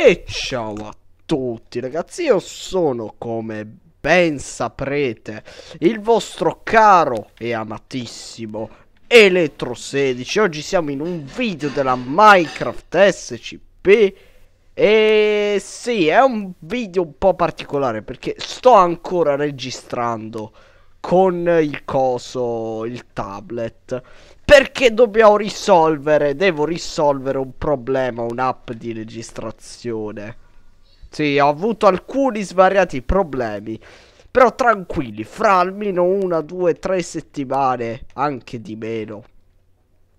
E ciao a tutti ragazzi, io sono come ben saprete il vostro caro e amatissimo elettro 16 Oggi siamo in un video della Minecraft SCP E sì, è un video un po' particolare perché sto ancora registrando con il coso, il tablet. Perché dobbiamo risolvere, devo risolvere un problema, un'app di registrazione. Sì, ho avuto alcuni svariati problemi. Però tranquilli, fra almeno una, due, tre settimane, anche di meno.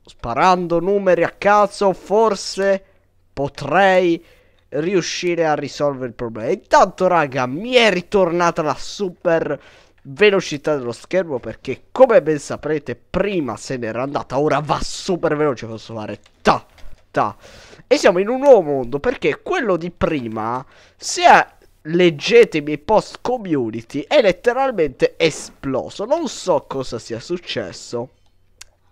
Sparando numeri a caso, forse potrei riuscire a risolvere il problema. Intanto, raga, mi è ritornata la super velocità dello schermo perché come ben saprete prima se n'era andata ora va super veloce posso fare ta ta e siamo in un nuovo mondo perché quello di prima se leggete i miei post community è letteralmente esploso non so cosa sia successo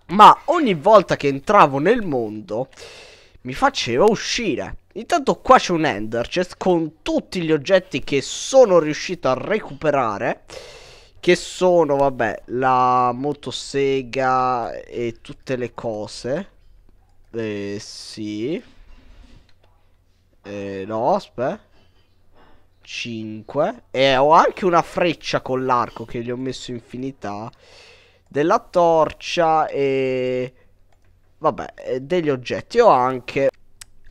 ma ogni volta che entravo nel mondo mi faceva uscire Intanto qua c'è un Ender chest con tutti gli oggetti che sono riuscito a recuperare che sono, vabbè, la motosega e tutte le cose. Eh, sì. Eh, no, aspetta. 5. Eh. E ho anche una freccia con l'arco che gli ho messo infinità. Della torcia e... Vabbè, degli oggetti. Ho anche...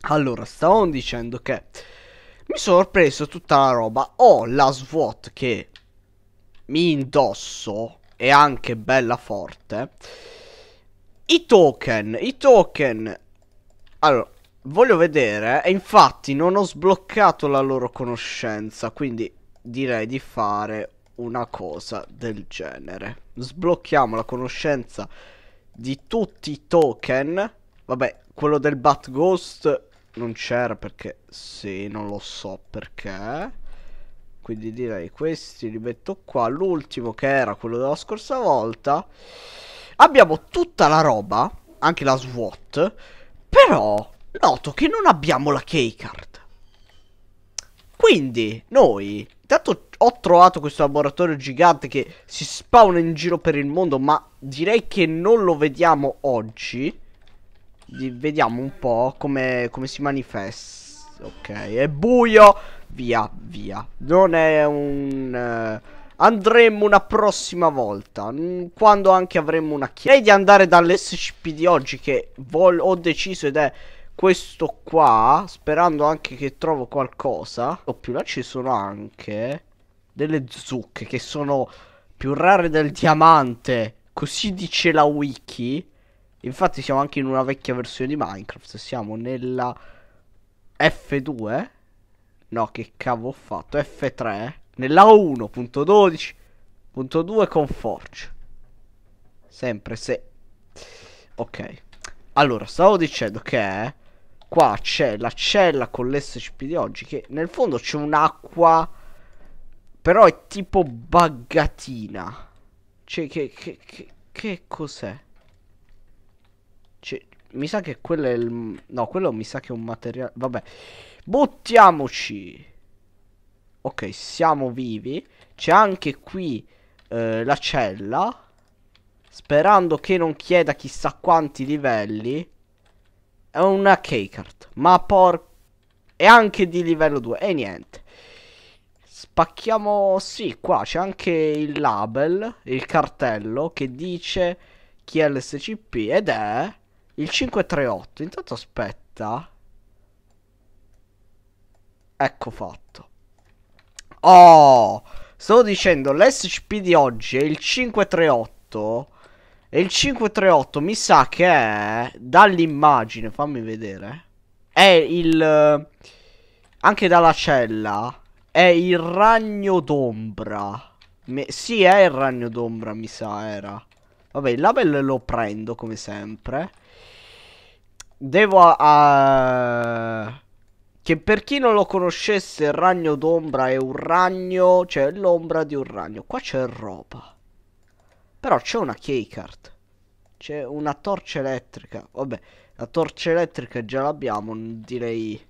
Allora, stavamo dicendo che... Mi sono preso tutta la roba. Ho la SWAT che mi indosso e anche bella forte i token i token allora voglio vedere e infatti non ho sbloccato la loro conoscenza quindi direi di fare una cosa del genere sblocchiamo la conoscenza di tutti i token vabbè quello del Bat Ghost non c'era perché sì non lo so perché quindi direi questi li metto qua l'ultimo che era quello della scorsa volta abbiamo tutta la roba anche la SWAT però noto che non abbiamo la keycard quindi noi intanto ho trovato questo laboratorio gigante che si spawna in giro per il mondo ma direi che non lo vediamo oggi vediamo un po' come, come si manifesta ok è buio Via, via. Non è un... Uh, andremo una prossima volta. Mm, quando anche avremo una chiave. Direi di andare dall'SCP di oggi che ho deciso ed è questo qua. Sperando anche che trovo qualcosa. O oh, più là ci sono anche delle zucche che sono più rare del diamante. Così dice la wiki. Infatti siamo anche in una vecchia versione di Minecraft. Siamo nella F2. No, che cavolo ho fatto? F3 nella 1.12.2 con Forge. Sempre se... Ok. Allora, stavo dicendo che qua c'è la cella con l'SCP di oggi che nel fondo c'è un'acqua però è tipo buggatina. Cioè, che, che, che, che cos'è? Cioè, mi sa che quello è il... No, quello mi sa che è un materiale... Vabbè. Buttiamoci. Ok, siamo vivi. C'è anche qui eh, la cella. Sperando che non chieda chissà quanti livelli. È una keycard. Ma por... È anche di livello 2. E niente. Spacchiamo... Sì, qua c'è anche il label, il cartello che dice chi è l'SCP ed è il 538. Intanto aspetta. Ecco fatto. Oh, stavo dicendo, l'SCP di oggi è il 538. E il 538 mi sa che è, dall'immagine, fammi vedere. È il... Anche dalla cella. È il ragno d'ombra. Me... Sì, è il ragno d'ombra, mi sa, era. Vabbè, il label lo prendo, come sempre. Devo... Uh... Che per chi non lo conoscesse, il ragno d'ombra è un ragno, cioè l'ombra di un ragno. Qua c'è roba. Però c'è una keycard. C'è una torcia elettrica. Vabbè, la torcia elettrica già l'abbiamo, direi...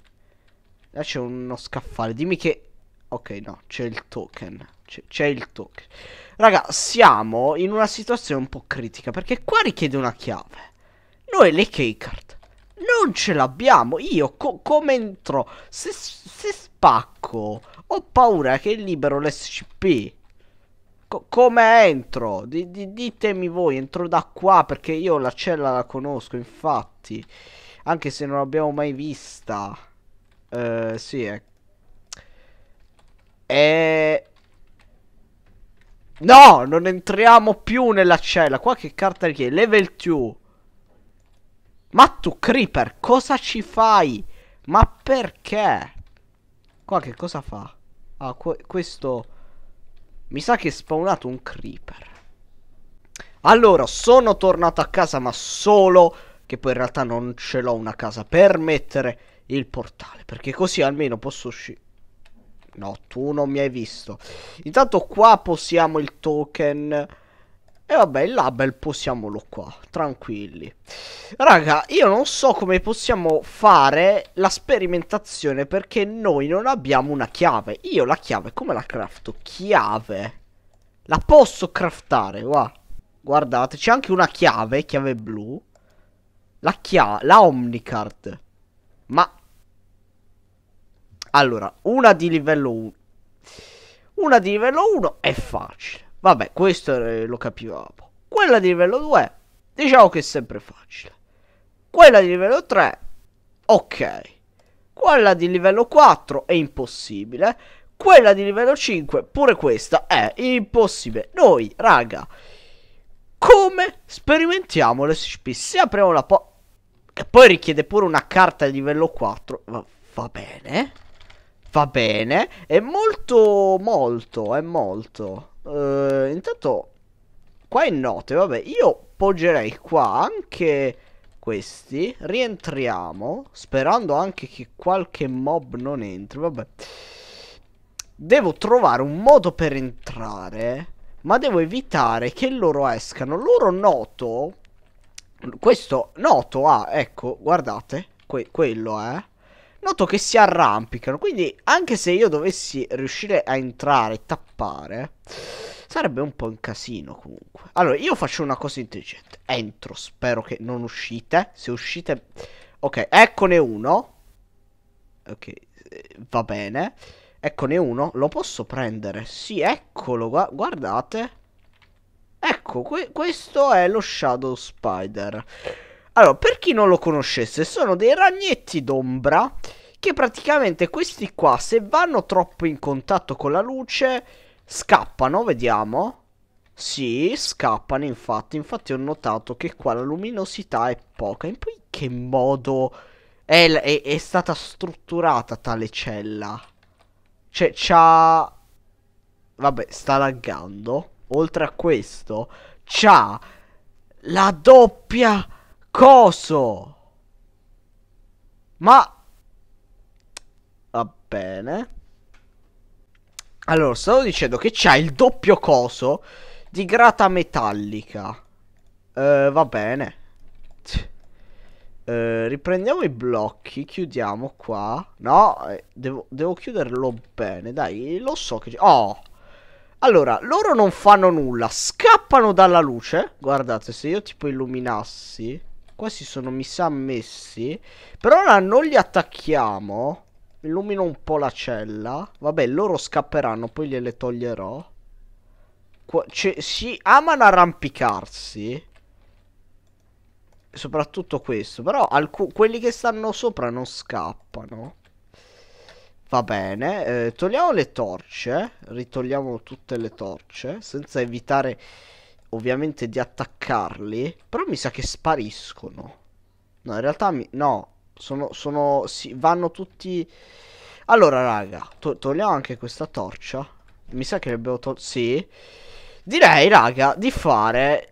Là c'è uno scaffale. Dimmi che... Ok, no, c'è il token. C'è il token. Raga, siamo in una situazione un po' critica, perché qua richiede una chiave. Noi le keycard non ce l'abbiamo. Io co come entro? Se, se, spacco, ho paura che libero l'SCP. Co come entro? D ditemi voi, entro da qua perché io la cella la conosco, infatti. Anche se non l'abbiamo mai vista. Eh, sì, è... Eh. E... No, non entriamo più nella cella. Qua che carta richiede? Level 2. Ma tu creeper cosa ci fai? Ma perché? Qua che cosa fa? Ah que questo Mi sa che è spawnato un creeper Allora sono tornato a casa ma solo Che poi in realtà non ce l'ho una casa Per mettere il portale Perché così almeno posso uscire No tu non mi hai visto Intanto qua possiamo il token e vabbè, il label possiamolo qua, tranquilli. Raga, io non so come possiamo fare la sperimentazione perché noi non abbiamo una chiave. Io la chiave, come la crafto? Chiave. La posso craftare, qua. Guardate, c'è anche una chiave, chiave blu. La chiave, la Omnicard. Ma... Allora, una di livello 1. Una di livello 1 è facile. Vabbè, questo eh, lo capivamo. Quella di livello 2, diciamo che è sempre facile. Quella di livello 3, ok. Quella di livello 4 è impossibile. Quella di livello 5, pure questa, è impossibile. Noi, raga, come sperimentiamo l'SCP? Se apriamo la porta... Che poi richiede pure una carta di livello 4. Va, va bene. Va bene. È molto, molto, è molto. Uh, intanto qua è notte, vabbè, io poggerei qua anche questi, rientriamo, sperando anche che qualche mob non entri, vabbè. Devo trovare un modo per entrare, ma devo evitare che loro escano. Loro noto, questo noto, ah, ecco, guardate, que quello è. Eh noto che si arrampicano. Quindi, anche se io dovessi riuscire a entrare e tappare, sarebbe un po' un casino comunque. Allora, io faccio una cosa intelligente. Entro, spero che non uscite. Se uscite... Ok, eccone uno. Ok, eh, va bene. Eccone uno. Lo posso prendere? Sì, eccolo. Gu guardate. Ecco, que questo è lo Shadow Spider. Allora, per chi non lo conoscesse, sono dei ragnetti d'ombra che praticamente questi qua, se vanno troppo in contatto con la luce, scappano, vediamo. Sì, scappano infatti, infatti ho notato che qua la luminosità è poca. In poi che modo è, è, è stata strutturata tale cella? Cioè, c'ha... Vabbè, sta laggando. Oltre a questo, c'ha la doppia Coso! Ma... Va bene. Allora, stavo dicendo che c'ha il doppio coso di grata metallica. Uh, va bene. Uh, riprendiamo i blocchi, chiudiamo qua. No, eh, devo, devo, chiuderlo bene, dai, lo so che... Oh! Allora, loro non fanno nulla, scappano dalla luce. Guardate, se io tipo illuminassi... Qua si sono mi sa messi. Per ora non li attacchiamo. Illumino un po' la cella. Vabbè, loro scapperanno, poi gliele toglierò. Qua, cioè, si amano arrampicarsi. Soprattutto questo. Però quelli che stanno sopra non scappano. Va bene, eh, togliamo le torce, ritogliamo tutte le torce, senza evitare ovviamente di attaccarli, però mi sa che spariscono. No, in realtà mi... no, sono... sono sì, vanno tutti... Allora, raga, to togliamo anche questa torcia. Mi sa che abbiamo tolto... sì. Direi, raga, di fare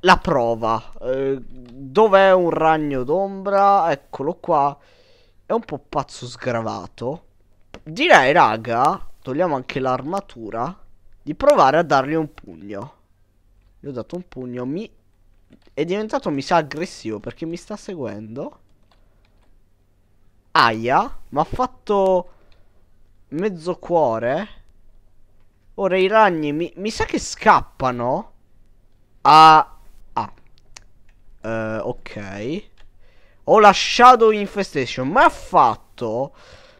la prova. Eh, Dov'è un ragno d'ombra? Eccolo qua. È un po' pazzo sgravato. Direi, raga, togliamo anche l'armatura, di provare a dargli un pugno. Gli ho dato un pugno. Mi... È diventato, mi sa, aggressivo perché mi sta seguendo. Aia, ma ha fatto mezzo cuore. Ora i ragni mi, mi sa che scappano. Ah, ah. Uh, ok. Ho la Shadow Infestation, ma ha fatto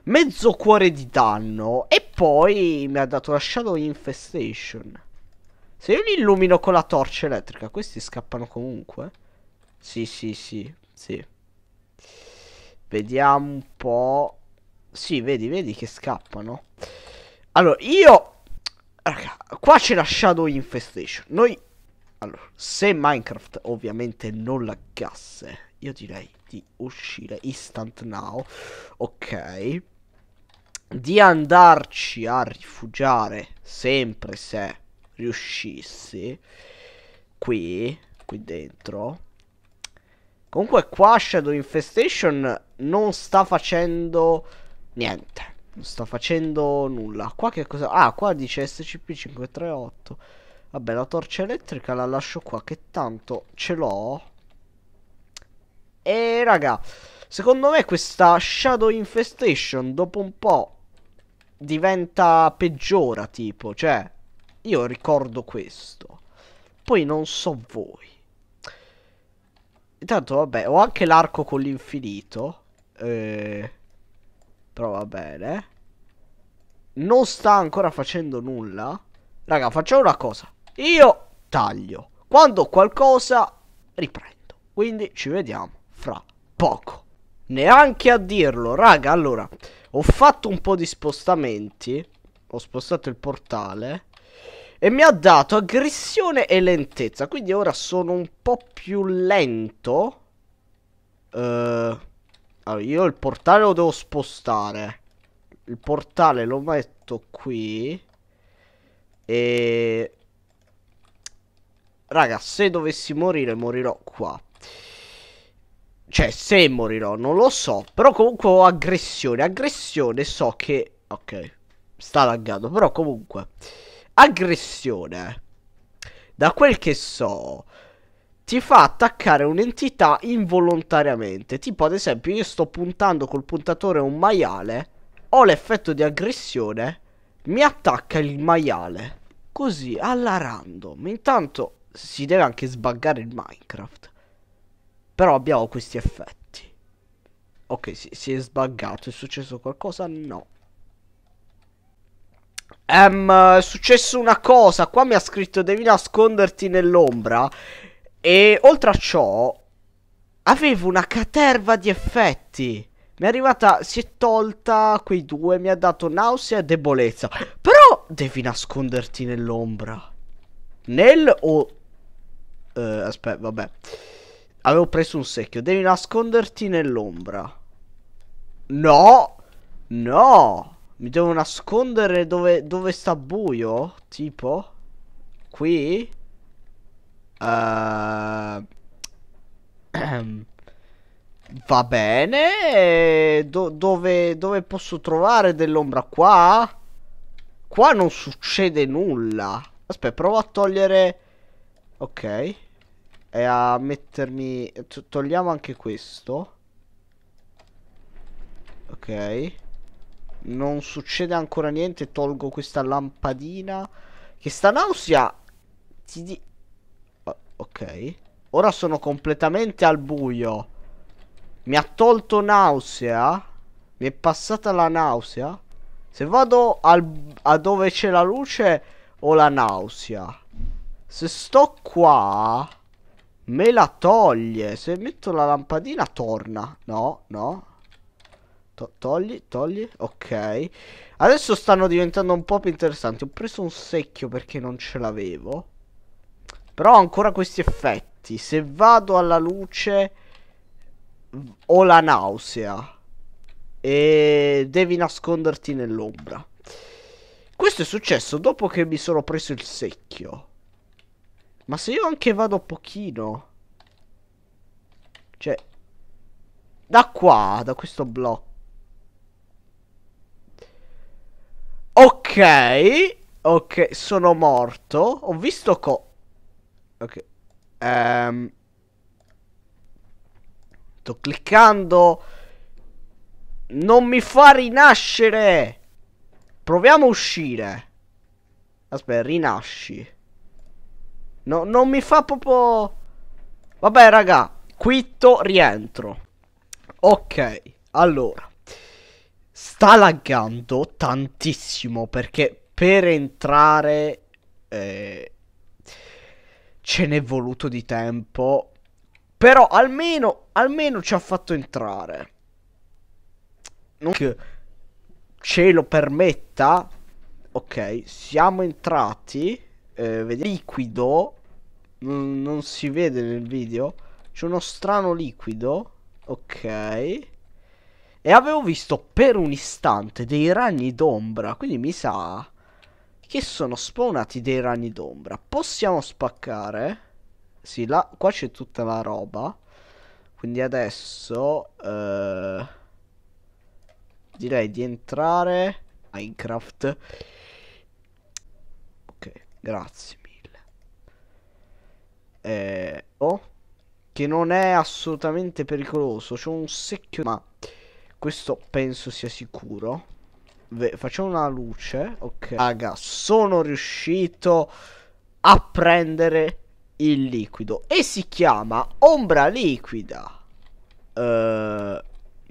mezzo cuore di danno e poi mi ha dato la Shadow Infestation. Se io li illumino con la torcia elettrica, questi scappano comunque. Sì, sì, sì, sì. Vediamo un po'. Sì, vedi, vedi che scappano. Allora, io... Raga, qua c'è la Shadow Infestation. Noi... Allora, se Minecraft ovviamente non laggasse, io direi di uscire instant now. Ok. Di andarci a rifugiare sempre se riuscissi qui, qui dentro. Comunque qua Shadow Infestation non sta facendo niente. Non sta facendo nulla. Qua che cosa? Ah, qua dice SCP-538. Vabbè, la torcia elettrica la lascio qua, che tanto ce l'ho. E raga, secondo me questa Shadow Infestation dopo un po' diventa peggiora, tipo, cioè... Io ricordo questo. Poi non so voi. Intanto, vabbè, ho anche l'arco con l'infinito. Eh, però va bene. Non sta ancora facendo nulla. Raga, facciamo una cosa. Io taglio. Quando ho qualcosa riprendo. Quindi ci vediamo fra poco. Neanche a dirlo, raga, allora, ho fatto un po' di spostamenti. Ho spostato il portale. E mi ha dato aggressione e lentezza. Quindi ora sono un po' più lento. Uh, allora, io il portale lo devo spostare. Il portale lo metto qui. E... Raga, se dovessi morire, morirò qua. Cioè, se morirò, non lo so. Però comunque ho aggressione. Aggressione so che... Ok, sta laggando. Però comunque aggressione, da quel che so, ti fa attaccare un'entità involontariamente. Tipo, ad esempio, io sto puntando col puntatore un maiale, ho l'effetto di aggressione, mi attacca il maiale. Così, alla random. Intanto si deve anche sbaggare il Minecraft. Però abbiamo questi effetti. Ok, si, si è sbaggato. È successo qualcosa? No. Ehm, è um, successo una cosa. Qua mi ha scritto devi nasconderti nell'ombra. E oltre a ciò, avevo una caterva di effetti. Mi è arrivata, si è tolta quei due, mi ha dato nausea e debolezza. Però devi nasconderti nell'ombra. Nel o... Uh, eh, aspetta, vabbè. Avevo preso un secchio. Devi nasconderti nell'ombra. No! No! Mi devo nascondere dove, dove sta buio? Tipo? Qui? Uh... Va bene. Do dove, dove posso trovare dell'ombra? Qua? Qua non succede nulla. Aspetta, provo a togliere... Ok. E a mettermi... Togliamo anche questo. Ok. Non succede ancora niente. Tolgo questa lampadina. Che sta nausea. Ti di... ok. Ora sono completamente al buio. Mi ha tolto nausea. Mi è passata la nausea. Se vado al, a dove c'è la luce ho la nausea. Se sto qua me la toglie. Se metto la lampadina torna. No, no. To togli, togli, ok. Adesso stanno diventando un po' più interessanti. Ho preso un secchio perché non ce l'avevo. Però ho ancora questi effetti. Se vado alla luce ho la nausea. E devi nasconderti nell'ombra. Questo è successo dopo che mi sono preso il secchio. Ma se io anche vado pochino... Cioè... Da qua, da questo blocco. Ok. Ok, sono morto. Ho visto co... Ok. Um. Sto cliccando. Non mi fa rinascere. Proviamo a uscire. Aspetta, rinasci. No, non mi fa proprio... Vabbè, raga. Quitto, rientro. Ok, allora sta laggando tantissimo perché per entrare eh, ce n'è voluto di tempo. Però almeno, almeno ci ha fatto entrare. Non che ce lo permetta. Ok, siamo entrati. Eh, vediamo. Liquido. non si vede nel video. C'è uno strano liquido. Ok. E avevo visto per un istante dei ragni d'ombra, quindi mi sa che sono spawnati dei ragni d'ombra. Possiamo spaccare. Sì, là, qua c'è tutta la roba. Quindi adesso eh, direi di entrare Minecraft. Ok, grazie mille. Eh, oh, che non è assolutamente pericoloso. C'è un secchio... Ma... Questo penso sia sicuro. Ve facciamo una luce. Ok. Raga, sono riuscito a prendere il liquido. E si chiama ombra liquida. Uh,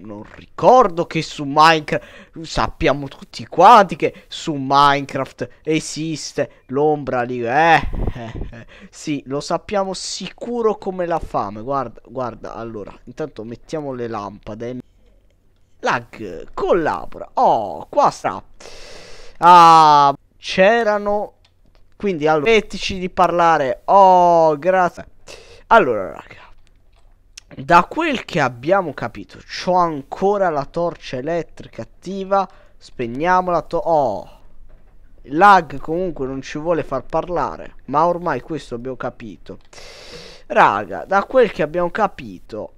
non ricordo che su Minecraft sappiamo tutti quanti che su Minecraft esiste l'ombra lì. Eh, eh, eh, sì, lo sappiamo sicuro come la fame. Guarda, guarda, allora, intanto mettiamo le lampade. Lag collabora. Oh, qua sta. Ah, c'erano. Quindi alvetici di parlare. Oh, grazie. Allora, raga. Da quel che abbiamo capito, c'ho ancora la torcia elettrica attiva. Spegniamola. To oh. Lag comunque non ci vuole far parlare. Ma ormai questo abbiamo capito. Raga, da quel che abbiamo capito.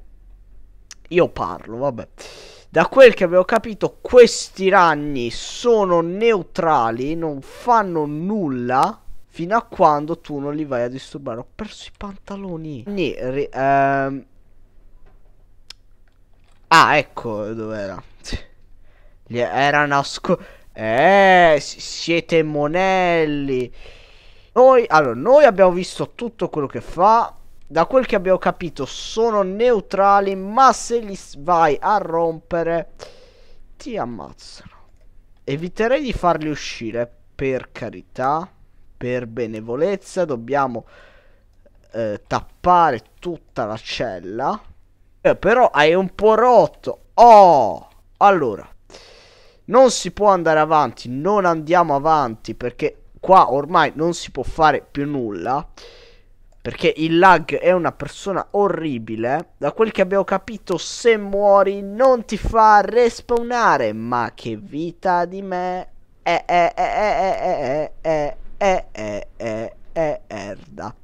Io parlo, vabbè. Da quel che avevo capito, questi ragni sono neutrali, non fanno nulla fino a quando tu non li vai a disturbare. Ho perso i pantaloni. Quindi, ehm... Ah, ecco dov'era. Era nascosto. Eh, siete monelli. Noi, allora, noi abbiamo visto tutto quello che fa da quel che abbiamo capito sono neutrali ma se li vai a rompere ti ammazzano eviterei di farli uscire per carità per benevolezza dobbiamo eh, tappare tutta la cella eh, però hai un po' rotto oh allora non si può andare avanti non andiamo avanti perché qua ormai non si può fare più nulla perché il lag è una persona orribile. Da quel che abbiamo capito, se muori non ti fa respawnare. Ma che vita di me. Eh eh eh eh eh eh eh eh eh eh erda.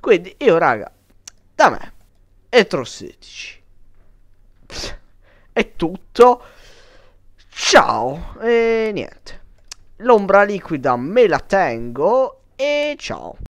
Quindi io raga, da me, etrosetici. È tutto. Ciao e niente. L'ombra liquida me la tengo e ciao.